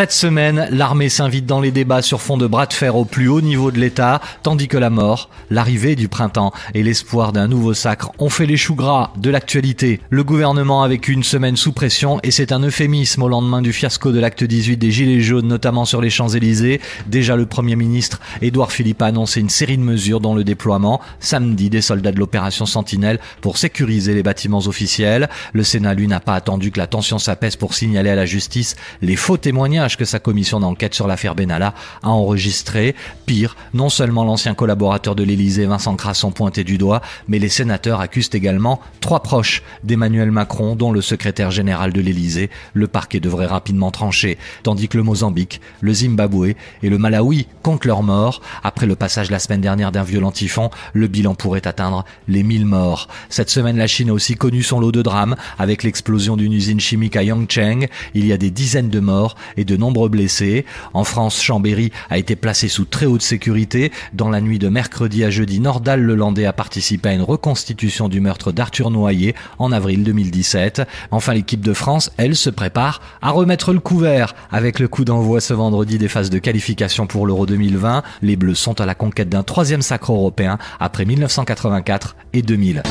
Cette semaine, l'armée s'invite dans les débats sur fond de bras de fer au plus haut niveau de l'État, tandis que la mort, l'arrivée du printemps et l'espoir d'un nouveau sacre ont fait les choux gras de l'actualité. Le gouvernement a vécu une semaine sous pression et c'est un euphémisme au lendemain du fiasco de l'acte 18 des Gilets jaunes, notamment sur les Champs-Élysées. Déjà le Premier ministre Édouard Philippe a annoncé une série de mesures dont le déploiement samedi des soldats de l'opération Sentinelle pour sécuriser les bâtiments officiels. Le Sénat, lui, n'a pas attendu que la tension s'apaise pour signaler à la justice les faux témoignages que sa commission d'enquête sur l'affaire Benalla a enregistré. Pire, non seulement l'ancien collaborateur de l'Elysée, Vincent Crasson pointé du doigt, mais les sénateurs accusent également trois proches d'Emmanuel Macron, dont le secrétaire général de l'Elysée. Le parquet devrait rapidement trancher, tandis que le Mozambique, le Zimbabwe et le Malawi comptent leurs morts. Après le passage la semaine dernière d'un violent typhon, le bilan pourrait atteindre les 1000 morts. Cette semaine, la Chine a aussi connu son lot de drames avec l'explosion d'une usine chimique à Yangcheng. Il y a des dizaines de morts et de nombreux blessés. En France, Chambéry a été placé sous très haute sécurité. Dans la nuit de mercredi à jeudi, Nordal Le Landais a participé à une reconstitution du meurtre d'Arthur Noyer en avril 2017. Enfin, l'équipe de France, elle, se prépare à remettre le couvert. Avec le coup d'envoi ce vendredi des phases de qualification pour l'Euro 2020, les Bleus sont à la conquête d'un troisième sacre européen après 1984 et 2000.